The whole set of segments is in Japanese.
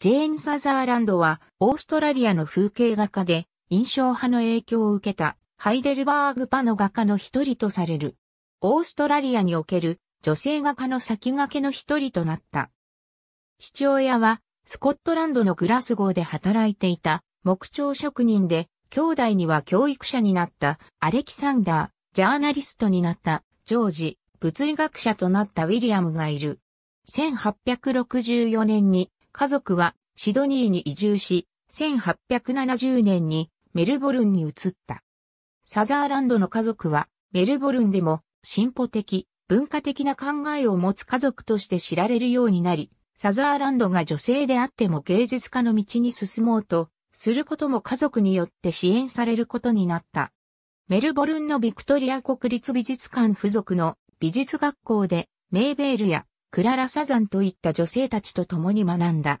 ジェーン・サザーランドは、オーストラリアの風景画家で、印象派の影響を受けた、ハイデルバーグパの画家の一人とされる。オーストラリアにおける女性画家の先駆けの一人となった。父親は、スコットランドのグラスゴーで働いていた木彫職人で、兄弟には教育者になったアレキサンダー、ジャーナリストになったジョージ、物理学者となったウィリアムがいる。1864年に家族はシドニーに移住し、1870年にメルボルンに移った。サザーランドの家族はメルボルンでも進歩的、文化的な考えを持つ家族として知られるようになり、サザーランドが女性であっても芸術家の道に進もうと、することも家族によって支援されることになった。メルボルンのビクトリア国立美術館付属の美術学校でメーベールやクララ・サザンといった女性たちと共に学んだ。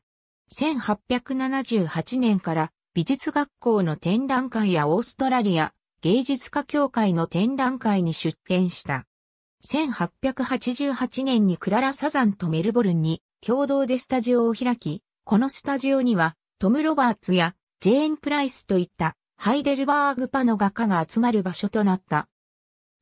1878年から美術学校の展覧会やオーストラリア芸術家協会の展覧会に出展した。1888年にクララ・サザンとメルボルンに共同でスタジオを開き、このスタジオにはトム・ロバーツやジェーン・プライスといったハイデルバーグパの画家が集まる場所となった。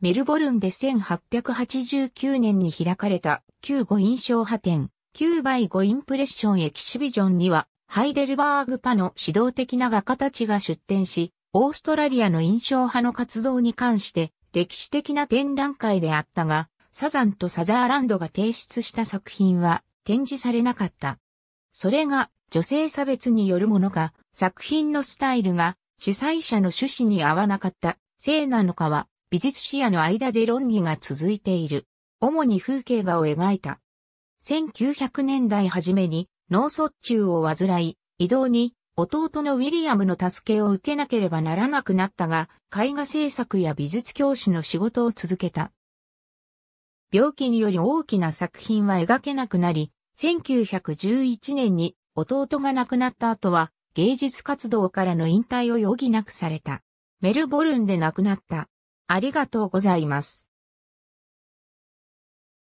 メルボルンで1889年に開かれた9.95印象派展、9倍5インプレッションエキシビジョンには、ハイデルバーグパの指導的な画家たちが出展し、オーストラリアの印象派の活動に関して歴史的な展覧会であったが、サザンとサザーランドが提出した作品は展示されなかった。それが女性差別によるものか、作品のスタイルが主催者の趣旨に合わなかった、せいなのかは美術視野の間で論議が続いている。主に風景画を描いた。1900年代初めに脳卒中を患い、移動に弟のウィリアムの助けを受けなければならなくなったが、絵画制作や美術教師の仕事を続けた。病気により大きな作品は描けなくなり、1911年に弟が亡くなった後は芸術活動からの引退を余儀なくされた。メルボルンで亡くなった。ありがとうございます。